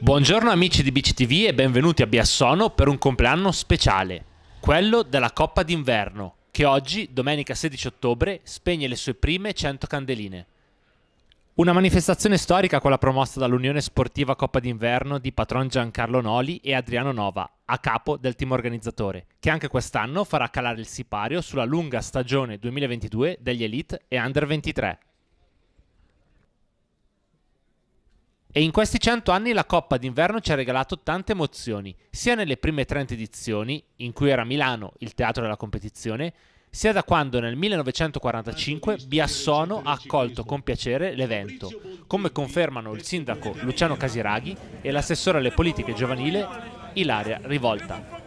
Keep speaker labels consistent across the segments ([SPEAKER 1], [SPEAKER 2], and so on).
[SPEAKER 1] Buongiorno amici di BCTV e benvenuti a Biassono per un compleanno
[SPEAKER 2] speciale, quello della Coppa d'Inverno, che oggi, domenica 16 ottobre, spegne le sue prime 100 candeline. Una manifestazione storica quella promossa dall'Unione Sportiva Coppa d'Inverno di patron Giancarlo Noli e Adriano Nova, a capo del team organizzatore, che anche quest'anno farà calare il sipario sulla lunga stagione 2022 degli Elite e Under 23. E in questi 100 anni la Coppa d'inverno ci ha regalato tante emozioni, sia nelle prime 30 edizioni, in cui era Milano il teatro della competizione, sia da quando nel 1945 Biassono ha accolto con piacere l'evento, come confermano il sindaco Luciano Casiraghi e l'assessore alle politiche giovanile Ilaria Rivolta.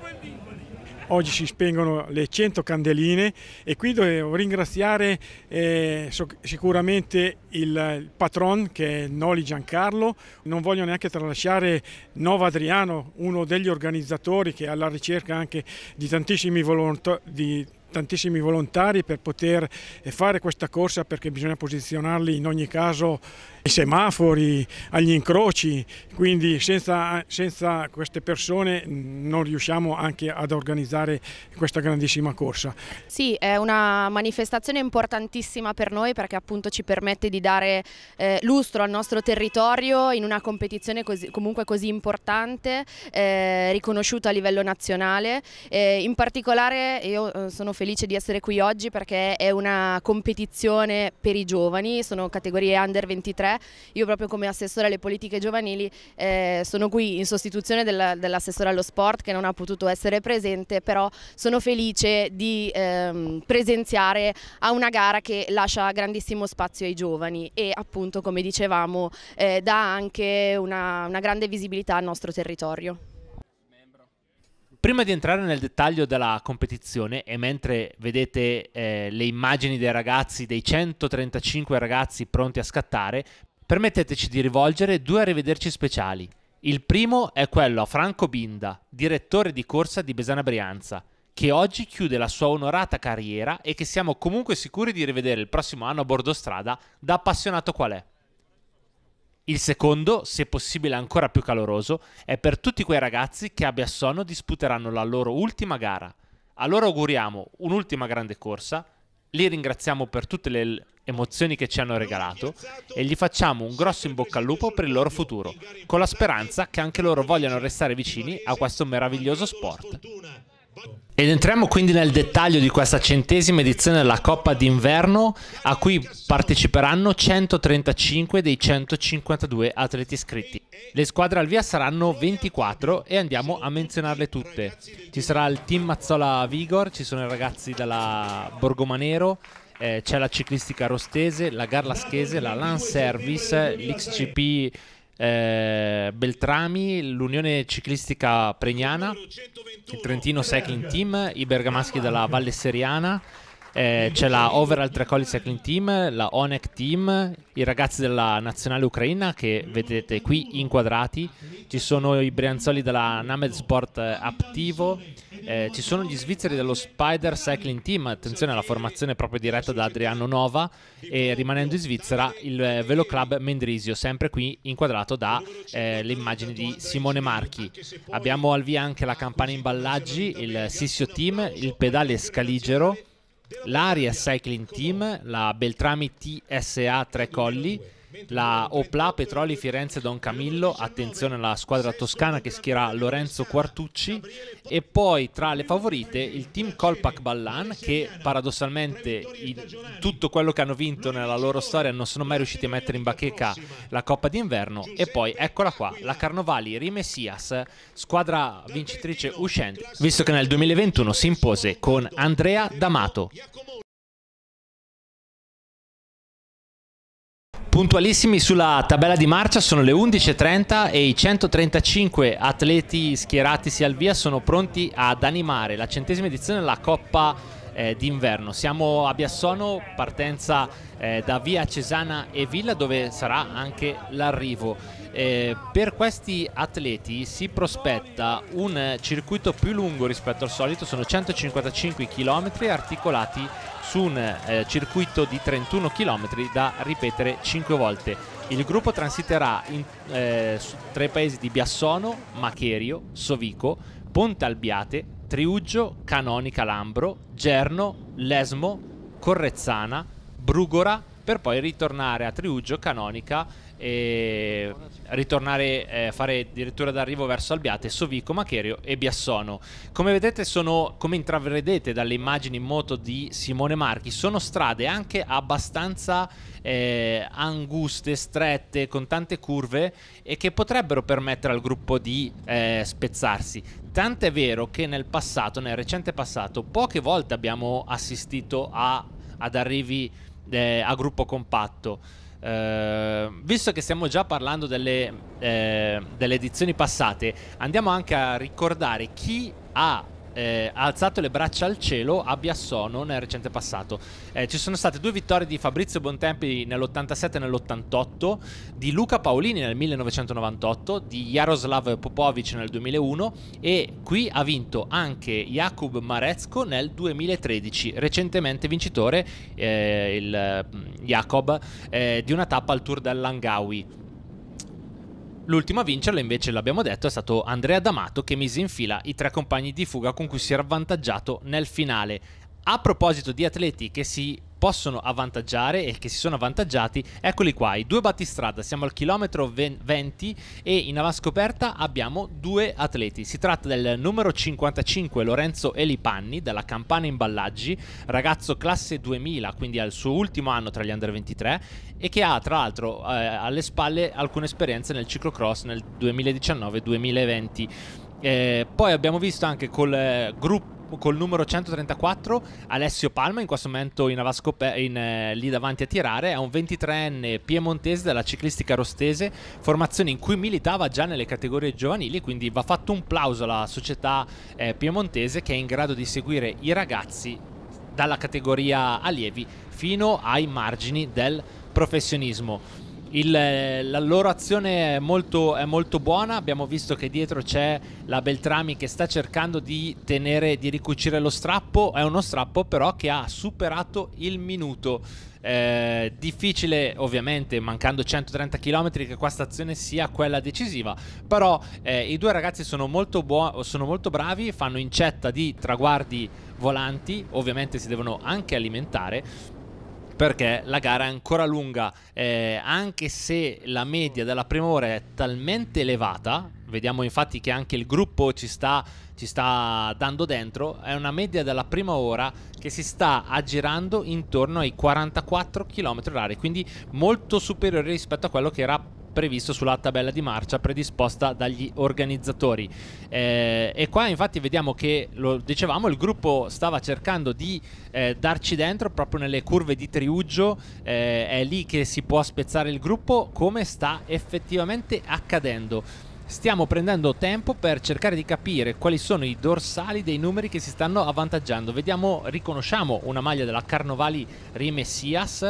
[SPEAKER 3] Oggi si spengono le 100 candeline e qui devo ringraziare eh, sicuramente il patron che è Noli Giancarlo. Non voglio neanche tralasciare Nova Adriano, uno degli organizzatori che è alla ricerca anche di tantissimi volontari tantissimi volontari per poter eh, fare questa corsa perché bisogna posizionarli in ogni caso ai semafori, agli incroci, quindi senza, senza, queste persone non riusciamo anche ad organizzare questa grandissima corsa.
[SPEAKER 2] Sì, è una manifestazione importantissima per noi perché appunto ci permette di dare eh, lustro al nostro territorio in una competizione così, comunque così importante, eh, riconosciuta a livello nazionale. Eh, in particolare io eh, sono felice di essere qui oggi perché è una competizione per i giovani, sono categorie under 23 io proprio come assessore alle politiche giovanili eh, sono qui in sostituzione dell'assessore allo sport che non ha potuto essere presente, però sono felice di ehm, presenziare a una gara che lascia grandissimo spazio ai giovani e appunto come dicevamo eh, dà anche una, una grande visibilità al nostro territorio. Prima di entrare nel dettaglio della competizione e mentre vedete eh, le immagini dei ragazzi, dei 135 ragazzi pronti a scattare, Permetteteci di rivolgere due arrivederci speciali. Il primo è quello a Franco Binda, direttore di corsa di Besana Brianza, che oggi chiude la sua onorata carriera e che siamo comunque sicuri di rivedere il prossimo anno a bordo strada da appassionato qual è. Il secondo, se possibile ancora più caloroso, è per tutti quei ragazzi che abbia sonno disputeranno la loro ultima gara. A loro auguriamo un'ultima grande corsa li ringraziamo per tutte le emozioni che ci hanno regalato e gli facciamo un grosso in bocca al lupo per il loro futuro, con la speranza che anche loro vogliano restare vicini a questo meraviglioso sport. Ed entriamo quindi nel dettaglio di questa centesima edizione della Coppa d'inverno a cui parteciperanno 135 dei 152 atleti iscritti. Le squadre al via saranno 24 e andiamo a menzionarle tutte. Ci sarà il team Mazzola Vigor, ci sono i ragazzi della Borgomanero, eh, c'è la ciclistica Rostese, la Garlaschese, la Land Service, l'XCP eh, Beltrami, l'Unione Ciclistica Pregnana, il Trentino Cycling Team, i bergamaschi della Valle Seriana eh, c'è la Overall Tracoli Cycling Team, la Onek Team, i ragazzi della nazionale ucraina che vedete qui inquadrati, ci sono i brianzoli della Named Sport eh, Aptivo, eh, ci sono gli svizzeri dello Spider Cycling Team, attenzione alla formazione proprio diretta da Adriano Nova e rimanendo in Svizzera il eh, Velo Club Mendrisio, sempre qui inquadrato dalle eh, immagini di Simone Marchi. Abbiamo al via anche la campana imballaggi, il Sissio Team, il pedale Scaligero l'Aria Cycling Team, la Beltrami TSA 3 Colli la Opla Petroli Firenze Don Camillo, attenzione alla squadra toscana che schierà Lorenzo Quartucci e poi tra le favorite il team Colpac Ballan che paradossalmente tutto quello che hanno vinto nella loro storia non sono mai riusciti a mettere in bacheca la Coppa d'Inverno e poi eccola qua la Carnovali Rimessias, squadra vincitrice uscente, visto che nel 2021 si impose con Andrea D'Amato. Puntualissimi sulla tabella di marcia sono le 11.30 e i 135 atleti schieratisi al via sono pronti ad animare la centesima edizione della Coppa eh, d'inverno. Siamo a Biassono, partenza eh, da via Cesana e Villa dove sarà anche l'arrivo. Eh, per questi atleti si prospetta un circuito più lungo rispetto al solito, sono 155 km articolati su un eh, circuito di 31 km da ripetere 5 volte. Il gruppo transiterà in eh, tre paesi di Biassono, Macherio, Sovico, Ponte Albiate, Triuggio, Canonica Lambro, Gerno, Lesmo, Correzzana, Brugora per poi ritornare a Triuggio, Canonica, e ritornare a eh, fare addirittura d'arrivo verso Albiate, Sovico, Macherio e Biassono. Come vedete sono, come intravedete dalle immagini in moto di Simone Marchi, sono strade anche abbastanza eh, anguste, strette, con tante curve e che potrebbero permettere al gruppo di eh, spezzarsi. Tant'è vero che nel passato, nel recente passato, poche volte abbiamo assistito a, ad arrivi eh, a gruppo compatto eh, visto che stiamo già parlando delle, eh, delle edizioni passate, andiamo anche a ricordare chi ha eh, ha alzato le braccia al cielo abbia sono nel recente passato. Eh, ci sono state due vittorie di Fabrizio Bontempi nell'87 e nell'88, di Luca Paolini nel 1998, di Jaroslav Popovic nel 2001 e qui ha vinto anche Jakub Marezko nel 2013, recentemente vincitore eh, il mm, Jacob eh, di una tappa al Tour del Langawi. L'ultimo a vincerlo, invece, l'abbiamo detto, è stato Andrea D'Amato che mise in fila i tre compagni di fuga con cui si era avvantaggiato nel finale. A proposito di atleti che si possono avvantaggiare e che si sono avvantaggiati, eccoli qua, i due battistrada, siamo al chilometro 20 e in avanscoperta abbiamo due atleti, si tratta del numero 55 Lorenzo Elipanni dalla Campana Imballaggi, ragazzo classe 2000, quindi al suo ultimo anno tra gli under 23 e che ha tra l'altro eh, alle spalle alcune esperienze nel ciclocross nel 2019-2020. Eh, poi abbiamo visto anche col eh, gruppo col numero 134 Alessio Palma, in questo momento in Avascope- eh, lì davanti a tirare, è un 23enne piemontese della ciclistica rostese, formazione in cui militava già nelle categorie giovanili, quindi va fatto un plauso alla società eh, piemontese che è in grado di seguire i ragazzi dalla categoria allievi fino ai margini del professionismo. Il, eh, la loro azione è molto, è molto, buona, abbiamo visto che dietro c'è la Beltrami che sta cercando di tenere, di ricucire lo strappo, è uno strappo però che ha superato il minuto. Eh, difficile ovviamente mancando 130 km che questa azione sia quella decisiva però eh, i due ragazzi sono molto, sono molto bravi fanno incetta di traguardi volanti ovviamente si devono anche alimentare perché la gara è ancora lunga, eh, anche se la media della prima ora è talmente elevata, vediamo infatti che anche il gruppo ci sta, ci sta dando dentro, è una media della prima ora che si sta aggirando intorno ai 44 km h quindi molto superiore rispetto a quello che era previsto sulla tabella di marcia predisposta dagli organizzatori. Eh, e qua infatti vediamo che, lo dicevamo, il gruppo stava cercando di eh, darci dentro proprio nelle curve di Triuggio, eh, è lì che si può spezzare il gruppo come sta effettivamente accadendo stiamo prendendo tempo per cercare di capire quali sono i dorsali dei numeri che si stanno avvantaggiando. Vediamo, riconosciamo una maglia della Carnovali Rimessias,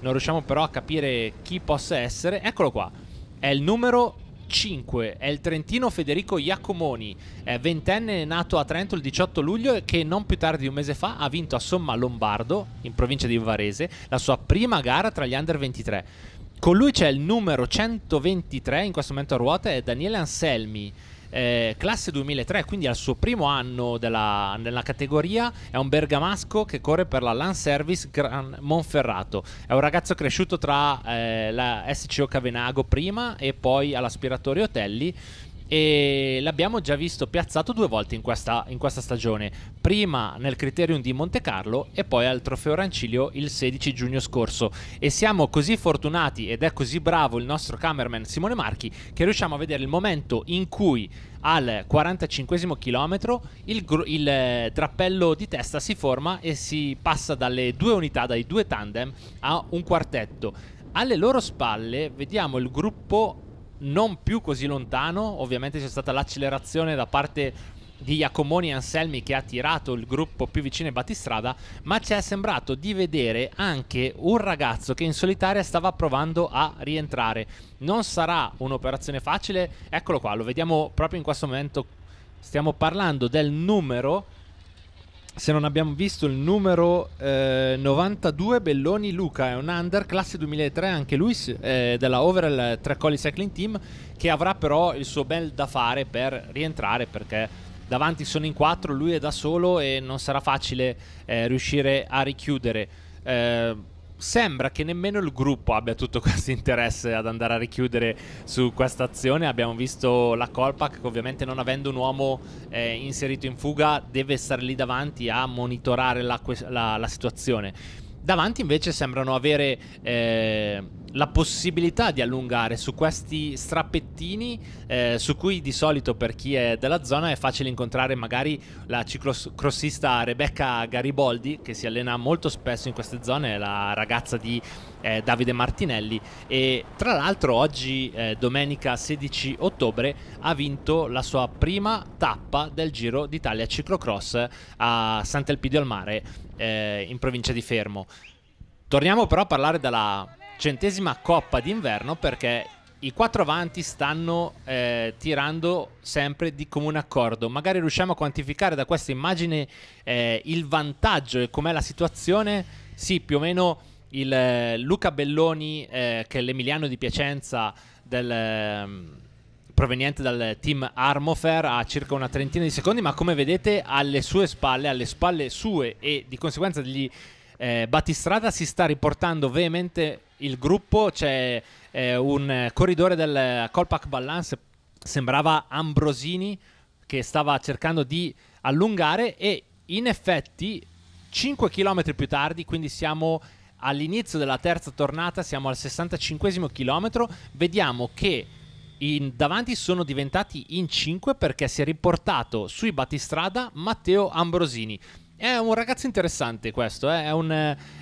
[SPEAKER 2] non riusciamo però a capire chi possa essere. Eccolo qua è il numero 5 è il trentino Federico Iacomoni, ventenne nato a Trento il 18 luglio e che non più tardi di un mese fa ha vinto a Somma Lombardo, in provincia di Varese, la sua prima gara tra gli under 23. Con lui c'è il numero 123 in questo momento a ruota, è Daniele Anselmi, eh, classe 2003, quindi al suo primo anno della, nella categoria, è un bergamasco che corre per la Land Service Gran Monferrato. È un ragazzo cresciuto tra eh, la SCO Cavenago prima e poi all'aspiratorio Otelli e l'abbiamo già visto piazzato due volte in questa, in questa, stagione, prima nel Criterium di Monte Carlo e poi al Trofeo Rancilio il 16 giugno scorso e siamo così fortunati ed è così bravo il nostro cameraman Simone Marchi che riusciamo a vedere il momento in cui al 45 km il, il eh, drappello di testa si forma e si passa dalle due unità, dai due tandem a un quartetto. Alle loro spalle vediamo il gruppo non più così lontano. Ovviamente c'è stata l'accelerazione da parte di Iacomoni e Anselmi che ha tirato il gruppo più vicino ai battistrada, ma ci è sembrato di vedere anche un ragazzo che in solitaria stava provando a rientrare. Non sarà un'operazione facile, eccolo qua, lo vediamo proprio in questo momento. Stiamo parlando del numero se non abbiamo visto il numero eh, 92 Belloni Luca, è un under classe 2003 anche lui eh, della Overall Tracoli Cycling Team che avrà però il suo bel da fare per rientrare perché davanti sono in quattro, lui è da solo e non sarà facile eh, riuscire a richiudere. Eh, sembra che nemmeno il gruppo abbia tutto questo interesse ad andare a richiudere su questa azione. Abbiamo visto la colpa che ovviamente non avendo un uomo eh, inserito in fuga deve stare lì davanti a monitorare la, la, la situazione Davanti invece sembrano avere eh, la possibilità di allungare su questi strappettini eh, su cui di solito per chi è della zona è facile incontrare magari la ciclocrossista Rebecca Gariboldi che si allena molto spesso in queste zone, è la ragazza di eh, Davide Martinelli e tra l'altro oggi eh, domenica 16 ottobre ha vinto la sua prima tappa del Giro d'Italia ciclocross a Sant'Elpidio al Mare eh, in provincia di Fermo. Torniamo però a parlare della centesima Coppa d'inverno perché i quattro avanti stanno eh, tirando sempre di comune accordo. Magari riusciamo a quantificare da questa immagine eh, il vantaggio e com'è la situazione? Sì, più o meno il eh, Luca Belloni, eh, che è l'emiliano di Piacenza del, ehm, proveniente dal team Armofer, ha circa una trentina di secondi, ma come vedete alle sue spalle, alle spalle sue e di conseguenza degli eh, battistrada si sta riportando veemente il gruppo, c'è eh, un corridore del Colpac Balance, sembrava Ambrosini che stava cercando di allungare e in effetti 5 km più tardi, quindi siamo all'inizio della terza tornata, siamo al 65 chilometro, vediamo che in davanti sono diventati in 5 perché si è riportato sui battistrada Matteo Ambrosini. È un ragazzo interessante questo, eh? è un,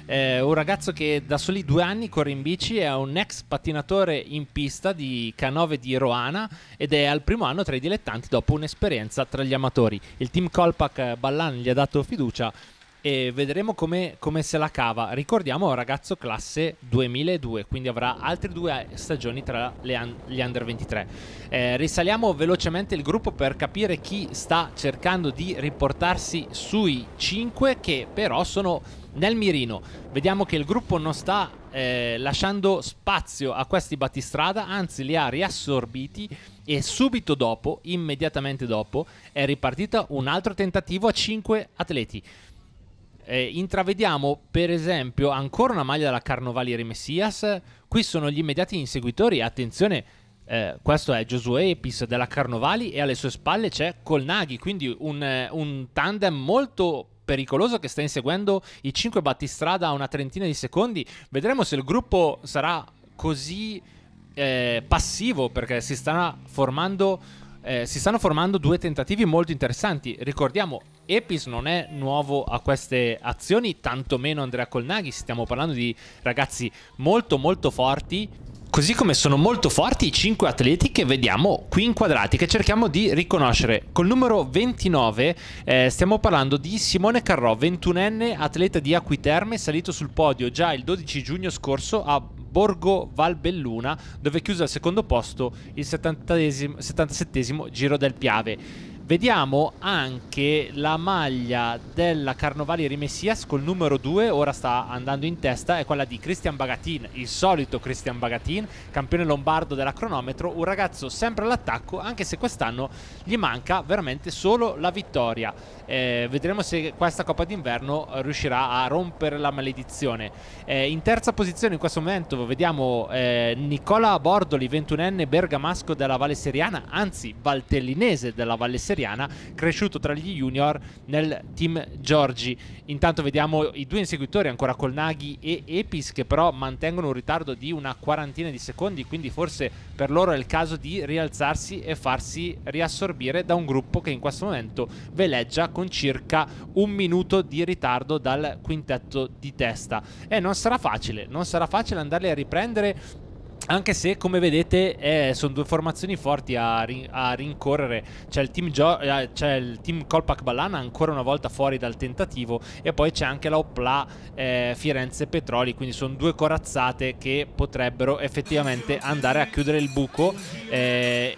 [SPEAKER 2] eh, un, ragazzo che da soli due anni corre in bici, è un ex pattinatore in pista di Canove di Roana ed è al primo anno tra i dilettanti dopo un'esperienza tra gli amatori. Il team Colpac Ballan gli ha dato fiducia e vedremo come, come, se la cava. Ricordiamo, ragazzo classe 2002, quindi avrà altre due stagioni tra un gli under 23. Eh, risaliamo velocemente il gruppo per capire chi sta cercando di riportarsi sui 5 che però sono nel mirino. Vediamo che il gruppo non sta eh, lasciando spazio a questi battistrada, anzi li ha riassorbiti e subito dopo, immediatamente dopo, è ripartito un altro tentativo a 5 atleti eh, intravediamo per esempio ancora una maglia della Carnovalieri Messias. Qui sono gli immediati inseguitori. Attenzione, eh, questo è Josué Epis della Carnovali e alle sue spalle c'è Colnaghi, quindi un, eh, un tandem molto pericoloso che sta inseguendo i 5 battistrada a una trentina di secondi. Vedremo se il gruppo sarà così eh, passivo perché si, formando, eh, si stanno formando due tentativi molto interessanti. Ricordiamo Epis non è nuovo a queste azioni, tantomeno Andrea Colnaghi, stiamo parlando di ragazzi molto molto forti. Così come sono molto forti i 5 atleti che vediamo qui inquadrati, che cerchiamo di riconoscere. Col numero 29 eh, stiamo parlando di Simone Carrò, 21enne atleta di Acquiterme, salito sul podio già il 12 giugno scorso a Borgo Valbelluna, dove chiuse al secondo posto il 77 giro del Piave. Vediamo anche la maglia della Carnovali Rimessias col numero 2, ora sta andando in testa, è quella di Christian Bagatin, il solito Christian Bagatin, campione lombardo della cronometro, un ragazzo sempre all'attacco, anche se quest'anno gli manca veramente solo la vittoria. Eh, vedremo se questa Coppa d'inverno riuscirà a rompere la maledizione. Eh, in terza posizione in questo momento vediamo eh, Nicola Bordoli, 21enne bergamasco della Valle Seriana, anzi valtellinese della Valle Seriana Seriana, cresciuto tra gli junior nel team Giorgi. Intanto vediamo i due inseguitori ancora col Naghi e Epis che però mantengono un ritardo di una quarantina di secondi, quindi forse per loro è il caso di rialzarsi e farsi riassorbire da un gruppo che in questo momento veleggia con circa un minuto di ritardo dal quintetto di testa. E non sarà facile, non sarà facile andarli a riprendere anche se, come vedete, eh, sono due formazioni forti a, rin a rincorrere. C'è il team, eh, team Colpac Ballana ancora una volta fuori dal tentativo e poi c'è anche la Opla eh, Firenze Petroli, quindi sono due corazzate che potrebbero effettivamente andare a chiudere il buco. Eh,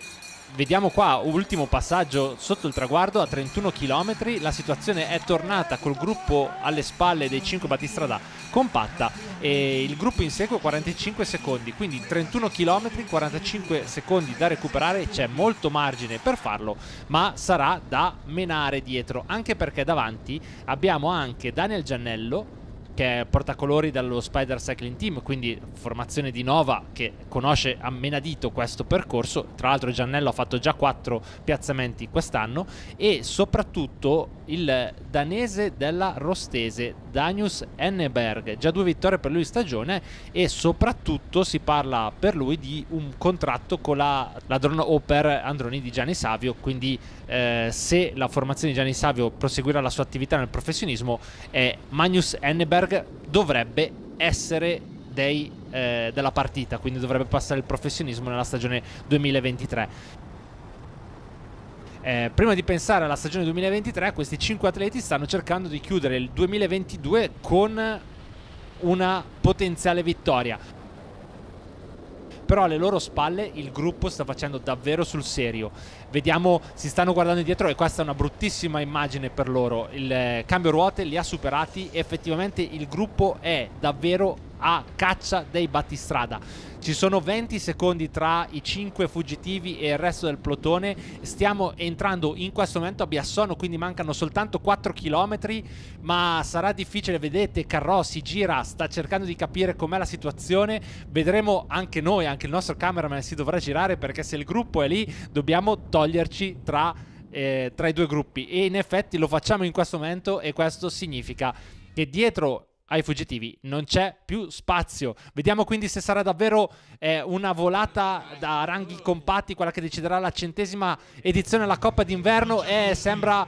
[SPEAKER 2] vediamo qua, ultimo passaggio sotto il traguardo a 31 km, la situazione è tornata col gruppo alle spalle dei 5 battistrada compatta e il gruppo in segue 45 secondi, quindi 31 km, 45 secondi da recuperare, c'è molto margine per farlo, ma sarà da menare dietro, anche perché davanti abbiamo anche Daniel Giannello che è portacolori dallo Spider Cycling Team, quindi formazione di Nova che conosce a menadito questo percorso. Tra l'altro Giannello ha fatto già quattro piazzamenti quest'anno e soprattutto il danese della Rostese, Danius Enneberg, già due vittorie per lui in stagione e soprattutto si parla per lui di un contratto con la Ladron Oper Androni di Gianni Savio, quindi eh, se la formazione di Gianni Savio proseguirà la sua attività nel professionismo, è Magnus Enneberg Forsberg dovrebbe essere dei, eh, della partita, quindi dovrebbe passare il professionismo nella stagione 2023. Eh, prima di pensare alla stagione 2023, questi 5 atleti stanno cercando di chiudere il 2022 con una potenziale vittoria. Però alle loro spalle il gruppo sta facendo davvero sul serio vediamo si stanno guardando indietro e questa è una bruttissima immagine per loro il eh, cambio ruote li ha superati effettivamente il gruppo è davvero a caccia dei battistrada ci sono 20 secondi tra i 5 fuggitivi e il resto del plotone. Stiamo entrando in questo momento a Biassono, quindi mancano soltanto 4 km, ma sarà difficile, vedete, Carro si gira, sta cercando di capire com'è la situazione. Vedremo anche noi, anche il nostro cameraman si dovrà girare perché se il gruppo è lì dobbiamo togliere scioglierci tra, eh, tra i due gruppi e in effetti lo facciamo in questo momento e questo significa che dietro ai fuggitivi non c'è più spazio. Vediamo quindi se sarà davvero eh, una volata da ranghi compatti quella che deciderà la centesima edizione della Coppa d'inverno e sembra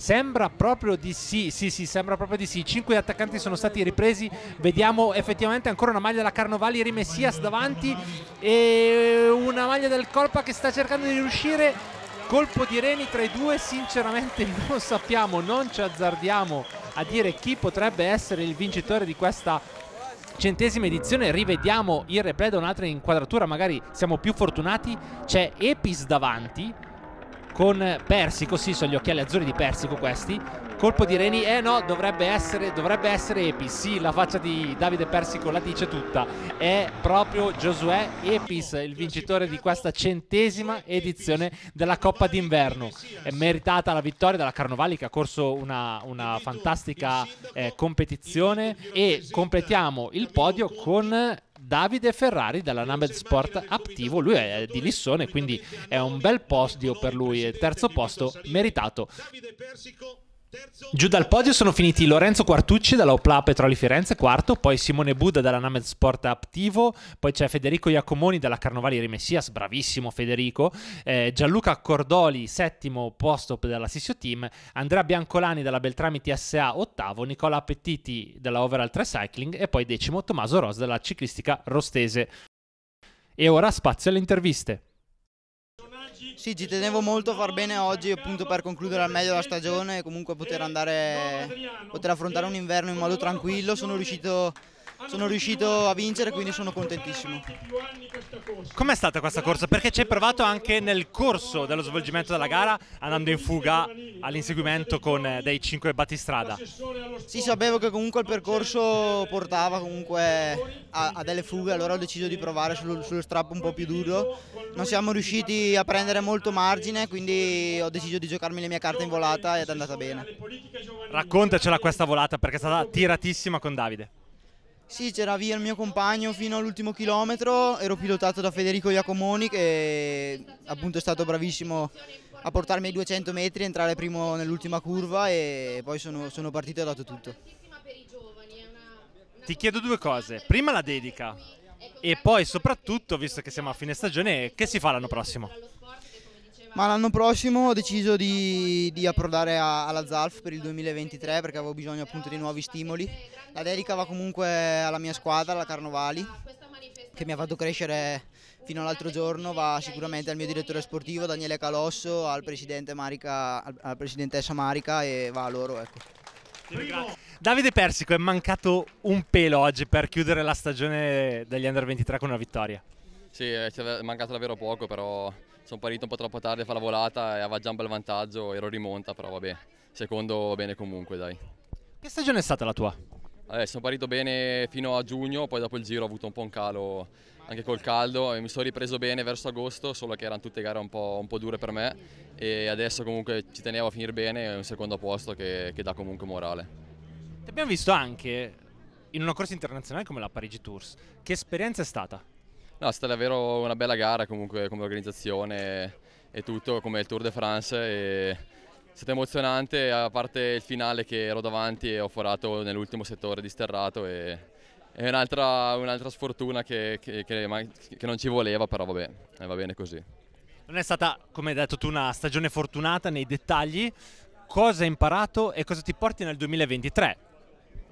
[SPEAKER 2] Sembra proprio di sì, sì, sì, sembra proprio di sì. Cinque attaccanti sono stati ripresi. Vediamo effettivamente ancora una maglia della Carnovali rimessias davanti e una maglia del Colpa che sta cercando di riuscire. Colpo di Reni tra i due, sinceramente non sappiamo, non ci azzardiamo a dire chi potrebbe essere il vincitore di questa centesima edizione rivediamo il replay da un'altra inquadratura magari siamo più fortunati c'è Epis davanti con Persico, sì, sono gli occhiali azzurri di Persico questi. Colpo di Reni, eh no, dovrebbe essere, dovrebbe essere Epi. Sì, la faccia di Davide Persico la dice tutta. È proprio Josué Epis, il vincitore di questa centesima edizione della Coppa d'Inverno. È meritata la vittoria dalla Carnovali che ha corso una, una fantastica eh, competizione. E completiamo il podio con Davide Ferrari dalla Named Sport Attivo. lui è di Lissone, quindi è un bel podio per lui, terzo posto meritato. Davide Persico Giù dal podio sono finiti Lorenzo Quartucci dalla Opla Petroli Firenze, quarto, poi Simone Buda dalla Named Sport Attivo, poi c'è Federico Iacomoni dalla Carnovalieri Rimessias, bravissimo Federico, eh, Gianluca Cordoli, settimo posto della Sissio Team, Andrea Biancolani dalla Beltrami TSA, ottavo, Nicola Pettiti dalla Overall 3 Cycling e poi decimo Tommaso Ros dalla Ciclistica Rostese. E ora spazio alle interviste.
[SPEAKER 4] Sì, ci tenevo molto a far bene oggi appunto per concludere al meglio la stagione e comunque poter andare, poter affrontare un inverno in modo tranquillo. Sono riuscito sono riuscito a vincere quindi sono contentissimo.
[SPEAKER 2] Com'è stata questa corsa? Perché ci hai provato anche nel corso dello svolgimento della gara andando in fuga all'inseguimento con eh, dei 5 battistrada.
[SPEAKER 4] Sì, sapevo che comunque il percorso portava comunque a, a delle fughe allora ho deciso di provare sullo, sullo strappo un po' più duro. Non siamo riusciti a prendere molto margine quindi ho deciso di giocarmi le mie carte in volata ed è andata bene.
[SPEAKER 2] Raccontacela questa volata perché è stata tiratissima con Davide.
[SPEAKER 4] Sì, c'era via il mio compagno fino all'ultimo chilometro, ero pilotato da Federico Iacomoni che appunto è stato bravissimo a portarmi ai 200 metri, entrare primo nell'ultima curva e poi sono, sono partito e ho dato tutto.
[SPEAKER 2] Ti chiedo due cose, prima la dedica e poi soprattutto, visto che siamo a fine stagione, che si fa l'anno prossimo?
[SPEAKER 4] Ma l'anno prossimo ho deciso di, di approdare a, alla ZALF per il 2023 perché avevo bisogno appunto di nuovi stimoli. La dedica va comunque alla mia squadra, la Carnovali, che mi ha fatto crescere fino all'altro giorno, va sicuramente al mio direttore sportivo Daniele Calosso, al presidente Marica, al, alla presidentessa Marica e va a loro. Ecco.
[SPEAKER 2] Davide Persico è mancato un pelo oggi per chiudere la stagione degli Under 23 con una vittoria.
[SPEAKER 5] Sì, eh, ci è mancato davvero poco, però sono partito un po' troppo tardi a fare la volata e aveva già un bel vantaggio, ero rimonta, però vabbè, secondo bene comunque dai. Che stagione è stata la tua? Vabbè, eh, sono partito bene fino a giugno, poi dopo il giro ho avuto un po' un calo anche col caldo e mi sono ripreso bene verso agosto, solo che erano tutte gare un po', un po dure per me e adesso comunque ci tenevo a finire bene, è un secondo posto che, che dà comunque morale. Ti abbiamo visto anche
[SPEAKER 2] in una corsa internazionale come la Parigi Tours, che esperienza è stata?
[SPEAKER 5] No, è stata davvero una bella gara comunque come organizzazione e tutto, come il Tour de France. E... È stato emozionante, a parte il finale che ero davanti e ho forato nell'ultimo settore disterrato e è un'altra, un sfortuna che, che, che, che, non ci voleva, però vabbè, eh, va bene così.
[SPEAKER 2] Non è stata, come hai detto tu, una stagione fortunata nei dettagli. Cosa hai imparato e cosa ti porti nel 2023?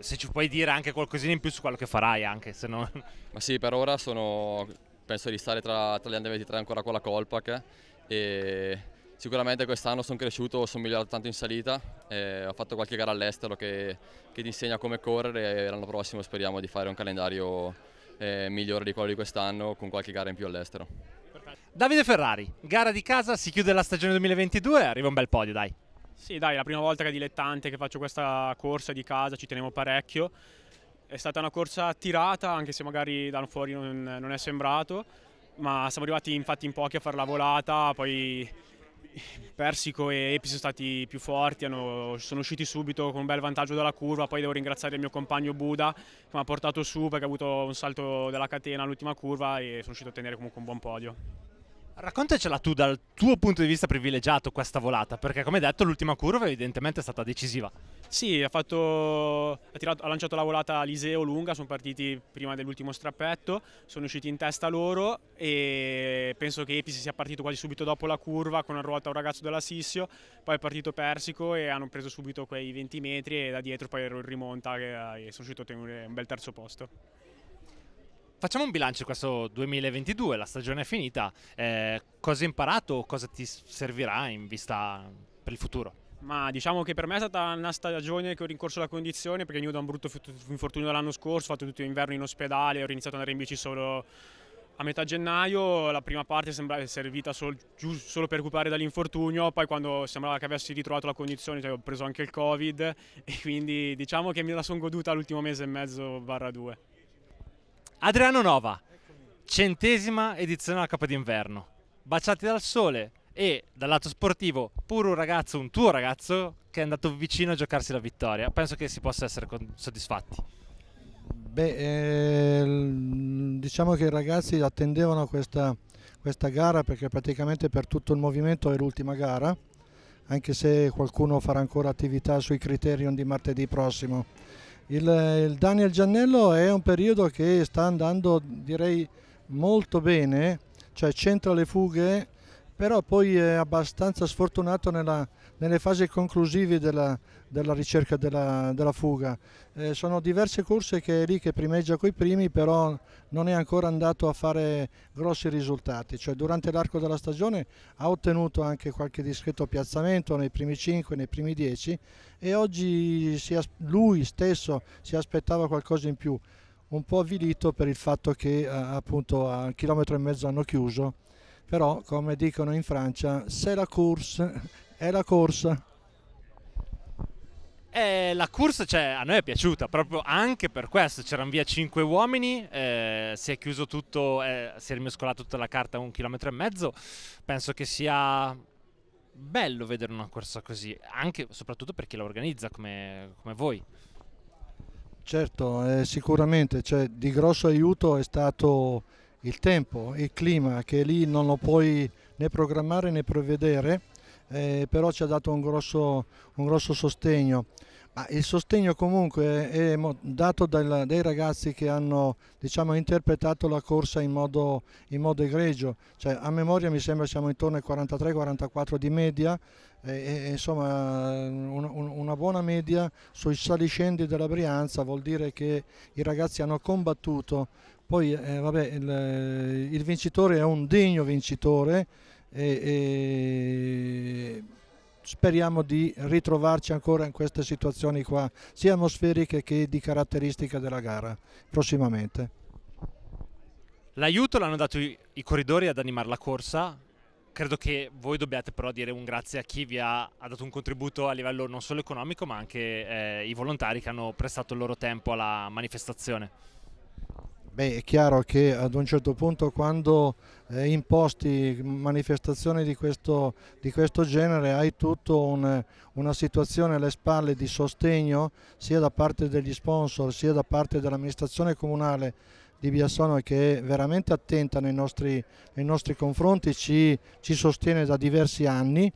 [SPEAKER 2] se ci puoi dire anche qualcosina in più su quello che farai anche se no...
[SPEAKER 5] Ma sì, per ora sono, penso di stare tra, tra gli under 23 ancora con la Colpac e sicuramente quest'anno sono cresciuto, sono migliorato tanto in salita, ho fatto qualche gara all'estero che, che, ti insegna come correre e l'anno prossimo speriamo di fare un calendario eh, migliore di quello di quest'anno con qualche gara in più all'estero. Davide Ferrari, gara di casa, si chiude la stagione
[SPEAKER 2] 2022 arriva un bel podio dai.
[SPEAKER 5] Sì, dai, è la prima volta che è dilettante che faccio
[SPEAKER 3] questa corsa di casa, ci tenevo parecchio. È stata una corsa tirata, anche se magari da fuori non, non è sembrato, ma siamo arrivati infatti in pochi a fare la volata, poi Persico e Epi sono stati più forti, hanno, sono usciti subito con un bel vantaggio dalla curva, poi devo ringraziare il mio compagno Buda che mi ha portato su perché ha avuto un salto della catena all'ultima curva e sono riuscito a tenere comunque un buon podio.
[SPEAKER 2] Raccontacela tu dal tuo punto di vista privilegiato questa volata, perché come detto l'ultima curva evidentemente è stata decisiva.
[SPEAKER 3] Sì, ha, fatto, ha, tirato, ha lanciato la volata Liseo lunga, sono partiti prima dell'ultimo strappetto, sono usciti in testa loro e penso che Epis sia partito quasi subito dopo la curva con una ruota un ragazzo della poi è partito Persico e hanno preso subito quei 20 metri e da dietro poi ero in rimonta eh, e sono riuscito a ottenere un bel terzo posto.
[SPEAKER 2] Facciamo un bilancio di questo 2022, la stagione è finita, eh, cosa hai imparato, cosa ti servirà in vista per il futuro?
[SPEAKER 3] Ma diciamo che per me è stata una stagione che ho rincorso la condizione perché venivo da un brutto infortunio dell'anno scorso, ho fatto tutto l'inverno in ospedale, ho iniziato ad andare in bici solo a metà gennaio, la prima parte sembrava servita solo, solo per recuperare dall'infortunio, poi quando sembrava che avessi ritrovato la condizione cioè ho preso anche il covid e quindi diciamo che me la sono goduta l'ultimo mese e mezzo barra due.
[SPEAKER 2] Adriano Nova, centesima edizione alla Coppa d'Inverno. Baciati dal sole e dal lato sportivo, pure un ragazzo, un tuo ragazzo, che è andato vicino a giocarsi la vittoria. Penso che si possa essere soddisfatti.
[SPEAKER 1] Beh, eh, diciamo che i ragazzi attendevano questa, questa gara perché praticamente per tutto il movimento è l'ultima gara, anche se qualcuno farà ancora attività sui criterion di martedì prossimo il, il Daniel Giannello è un periodo che sta andando direi molto bene, cioè centra le fughe, però poi è abbastanza sfortunato nella, nelle fasi conclusive della, della ricerca della, della fuga. Eh, sono diverse corse che è lì che primeggia coi primi, però non è ancora andato a fare grossi risultati, cioè durante l'arco della stagione ha ottenuto anche qualche discreto piazzamento nei primi 5, nei primi 10 e oggi lui stesso si aspettava qualcosa in più, un po' avvilito per il fatto che eh, appunto a un chilometro e mezzo hanno chiuso, però come dicono in Francia, se la course è la corsa.
[SPEAKER 2] Eh, la corsa cioè, a noi è piaciuta proprio anche per questo, c'erano via cinque uomini, eh, si è chiuso tutto, eh, si è rimescolata tutta la carta a un chilometro e mezzo, penso che sia bello vedere una corsa così, anche soprattutto per chi la organizza come, come voi.
[SPEAKER 1] Certo, eh, sicuramente cioè, di grosso aiuto è stato il tempo, il clima, che lì non lo puoi né programmare né prevedere eh, però ci ha dato un grosso, un grosso sostegno. Ma il sostegno comunque è dato dal, dai ragazzi che hanno diciamo, interpretato la corsa in modo, in modo egregio, cioè, a memoria mi sembra siamo intorno ai 43-44 di media, e, e, insomma un, un, una buona media sui saliscendi della Brianza vuol dire che i ragazzi hanno combattuto, poi eh, vabbè, il, il vincitore è un degno vincitore, e, e speriamo di ritrovarci ancora in queste situazioni qua, sia atmosferiche che di caratteristica della gara prossimamente.
[SPEAKER 2] L'aiuto l'hanno dato i, corridori ad animare la corsa, credo che voi dobbiate però dire un grazie a chi vi ha, ha dato un contributo a livello non solo economico ma anche eh, i volontari che hanno prestato il loro tempo alla manifestazione.
[SPEAKER 1] Beh, è chiaro che ad un certo punto quando eh, imposti manifestazioni di questo, di questo genere hai tutta un, una situazione alle spalle di sostegno sia da parte degli sponsor sia da parte dell'amministrazione comunale di Biassono che è veramente attenta nei nostri, nei nostri confronti, ci, ci, sostiene da diversi anni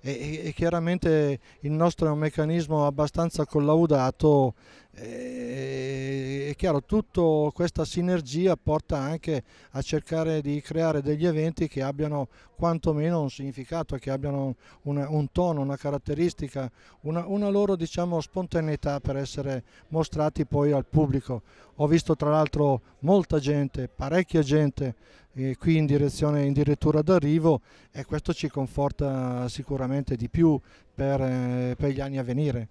[SPEAKER 1] e, e chiaramente il nostro è un meccanismo abbastanza collaudato e, è chiaro, tutta questa sinergia porta anche a cercare di creare degli eventi che abbiano quantomeno un significato, che abbiano una, un tono, una caratteristica, una, una loro diciamo, spontaneità per essere mostrati poi al pubblico. Ho visto tra l'altro molta gente, parecchia gente eh, qui in direzione in direttura d'arrivo e questo ci conforta sicuramente di più per, eh, per gli anni a venire.